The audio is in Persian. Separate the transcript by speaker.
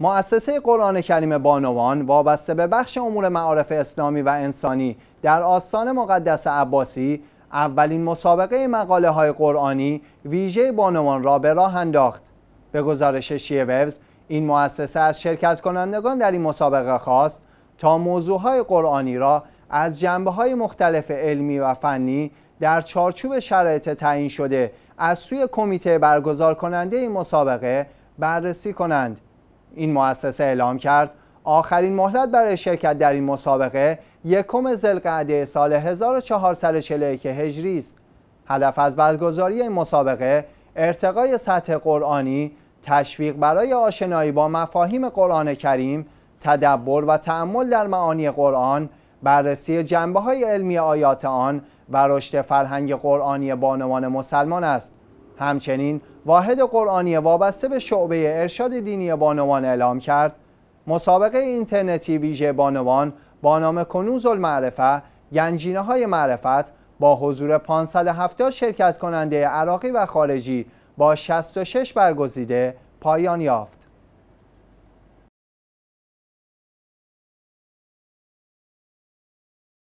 Speaker 1: مؤسسه قرآن کریم بانوان وابسته به بخش امور معارف اسلامی و انسانی در آستان مقدس عباسی اولین مسابقه مقاله های قرآنی ویژه بانوان را به راه انداخت به گزارش شیوبز این مؤسسه از شرکت کنندگان در این مسابقه خواست تا موضوع های قرآنی را از جنبه های مختلف علمی و فنی در چارچوب شرایط تعیین شده از سوی کمیته برگزار کننده این مسابقه بررسی کنند این مؤسسه اعلام کرد آخرین مهلت برای شرکت در این مسابقه یکم ذوالقعده سال 1441 هجری است هدف از برگزاری این مسابقه ارتقای سطح قرآنی تشویق برای آشنایی با مفاهیم قرآن کریم تدبر و تعمل در معانی قرآن بررسی جنبه های علمی آیات آن و رشد فرهنگ قرآنی بانوان مسلمان است همچنین واحد قرآنی وابسته به شعبه ارشاد دینی بانوان اعلام کرد مسابقه اینترنتی ویژه بانوان با نام کنوز المعرفه گنجینه های معرفت با حضور 570 شرکت کننده عراقی و خارجی با 66 برگزیده پایان یافت.